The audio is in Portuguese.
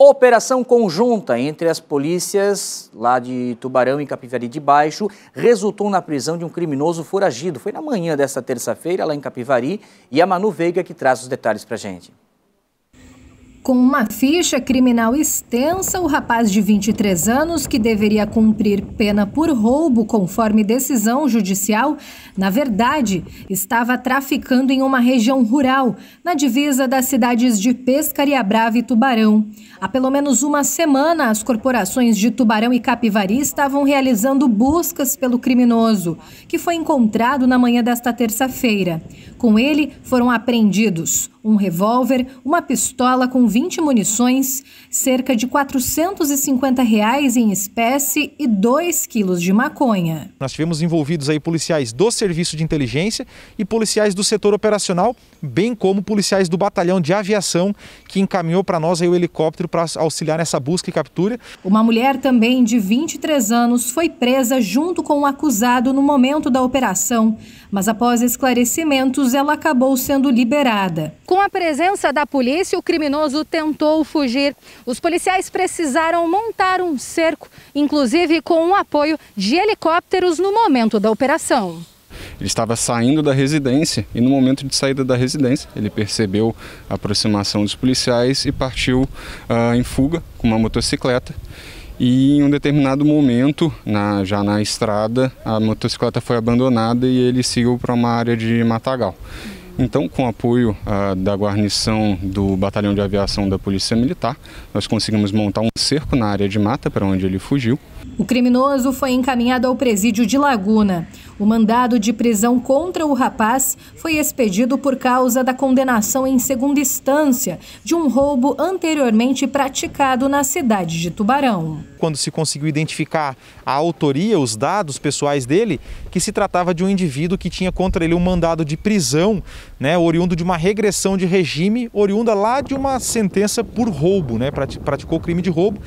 Operação conjunta entre as polícias lá de Tubarão e Capivari de Baixo resultou na prisão de um criminoso foragido. Foi na manhã desta terça-feira, lá em Capivari, e a Manu Veiga que traz os detalhes para a gente. Com uma ficha criminal extensa, o rapaz de 23 anos, que deveria cumprir pena por roubo conforme decisão judicial, na verdade estava traficando em uma região rural, na divisa das cidades de Pescaria Brava e Tubarão. Há pelo menos uma semana, as corporações de Tubarão e Capivari estavam realizando buscas pelo criminoso, que foi encontrado na manhã desta terça-feira. Com ele foram apreendidos um revólver, uma pistola com 20 munições, cerca de 450 reais em espécie e 2 quilos de maconha. Nós tivemos envolvidos aí policiais do Serviço de Inteligência e policiais do setor operacional, bem como policiais do Batalhão de Aviação, que encaminhou para nós aí o helicóptero para auxiliar nessa busca e captura. Uma mulher também de 23 anos foi presa junto com o um acusado no momento da operação, mas após esclarecimentos ela acabou sendo liberada. Com com a presença da polícia, o criminoso tentou fugir. Os policiais precisaram montar um cerco, inclusive com o apoio de helicópteros no momento da operação. Ele estava saindo da residência e no momento de saída da residência ele percebeu a aproximação dos policiais e partiu uh, em fuga com uma motocicleta. E em um determinado momento, na, já na estrada, a motocicleta foi abandonada e ele seguiu para uma área de matagal. Então, com o apoio ah, da guarnição do Batalhão de Aviação da Polícia Militar, nós conseguimos montar um cerco na área de mata para onde ele fugiu. O criminoso foi encaminhado ao presídio de Laguna. O mandado de prisão contra o rapaz foi expedido por causa da condenação em segunda instância de um roubo anteriormente praticado na cidade de Tubarão. Quando se conseguiu identificar a autoria, os dados pessoais dele, que se tratava de um indivíduo que tinha contra ele um mandado de prisão, né, oriundo de uma regressão de regime, oriunda lá de uma sentença por roubo, né, praticou crime de roubo